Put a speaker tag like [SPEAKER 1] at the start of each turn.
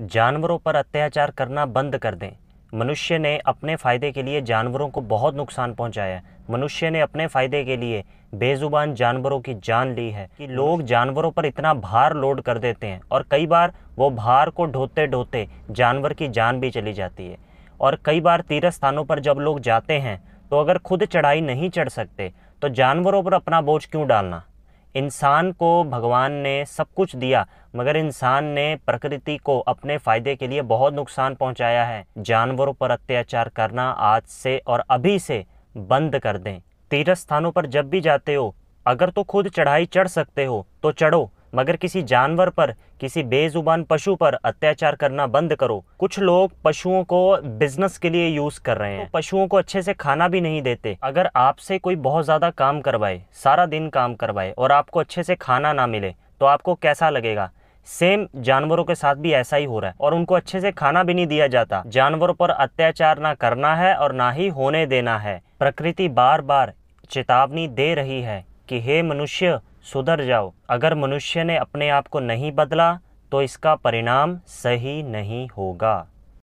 [SPEAKER 1] जानवरों पर अत्याचार करना बंद कर दें मनुष्य ने अपने फ़ायदे के लिए जानवरों को बहुत नुकसान पहुंचाया है मनुष्य ने अपने फ़ायदे के लिए बेज़ुबान जानवरों की जान ली है कि लोग जानवरों पर इतना भार लोड कर देते हैं और कई बार वो भार को ढोते ढोते जानवर की जान भी चली जाती है और कई बार तीर्थ स्थानों पर जब लोग जाते हैं तो अगर खुद चढ़ाई नहीं चढ़ सकते तो जानवरों पर अपना बोझ क्यों डालना इंसान को भगवान ने सब कुछ दिया मगर इंसान ने प्रकृति को अपने फायदे के लिए बहुत नुकसान पहुंचाया है जानवरों पर अत्याचार करना आज से और अभी से बंद कर दें तीर्थ स्थानों पर जब भी जाते हो अगर तो खुद चढ़ाई चढ़ सकते हो तो चढ़ो मगर किसी जानवर पर किसी बेज़ुबान पशु पर अत्याचार करना बंद करो कुछ लोग पशुओं को बिजनेस के लिए यूज़ कर रहे हैं तो पशुओं को अच्छे से खाना भी नहीं देते अगर आपसे कोई बहुत ज़्यादा काम करवाए सारा दिन काम करवाए और आपको अच्छे से खाना ना मिले तो आपको कैसा लगेगा सेम जानवरों के साथ भी ऐसा ही हो रहा है और उनको अच्छे से खाना भी नहीं दिया जाता जानवरों पर अत्याचार ना करना है और ना ही होने देना है प्रकृति बार बार चेतावनी दे रही है कि हे मनुष्य सुधर जाओ अगर मनुष्य ने अपने आप को नहीं बदला तो इसका परिणाम सही नहीं होगा